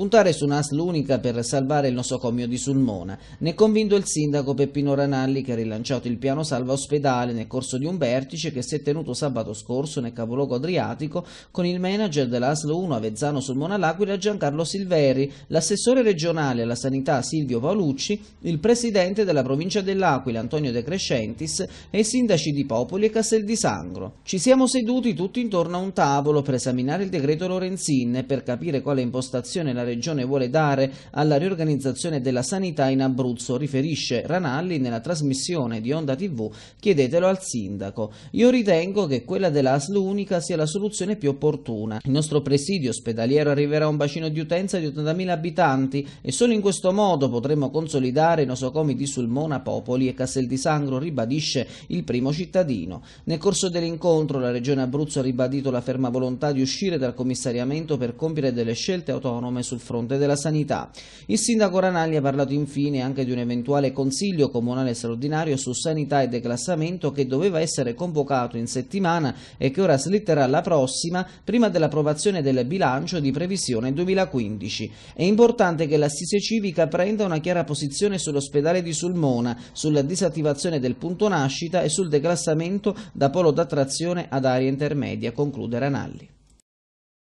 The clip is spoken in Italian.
puntare su un'ASL l'unica per salvare il nosocomio di Sulmona. Ne è convinto il sindaco Peppino Ranalli che ha rilanciato il piano salva ospedale nel corso di un vertice che si è tenuto sabato scorso nel capoluogo adriatico con il manager dell'ASL 1 Avezzano Sulmona L'Aquila Giancarlo Silveri, l'assessore regionale alla sanità Silvio Paolucci, il presidente della provincia dell'Aquila Antonio De Crescentis e i sindaci di Popoli e Castel di Sangro. Ci siamo seduti tutti intorno a un tavolo per esaminare il decreto Lorenzin e per capire quale impostazione la regione Regione vuole dare alla riorganizzazione della sanità in Abruzzo, riferisce Ranalli nella trasmissione di Onda TV Chiedetelo al Sindaco. Io ritengo che quella della dell'ASL unica sia la soluzione più opportuna. Il nostro presidio ospedaliero arriverà a un bacino di utenza di 80.000 abitanti e solo in questo modo potremo consolidare i nosocomi di Sulmona, Popoli e Castel di Sangro, ribadisce il primo cittadino. Nel corso dell'incontro la Regione Abruzzo ha ribadito la ferma volontà di uscire dal commissariamento per compiere delle scelte autonome sul sul fronte della sanità. Il sindaco Ranalli ha parlato infine anche di un eventuale consiglio comunale straordinario su sanità e declassamento che doveva essere convocato in settimana e che ora slitterà alla prossima prima dell'approvazione del bilancio di previsione 2015. È importante che l'assise civica prenda una chiara posizione sull'ospedale di Sulmona, sulla disattivazione del punto nascita e sul declassamento da polo d'attrazione ad aria intermedia, conclude Ranalli.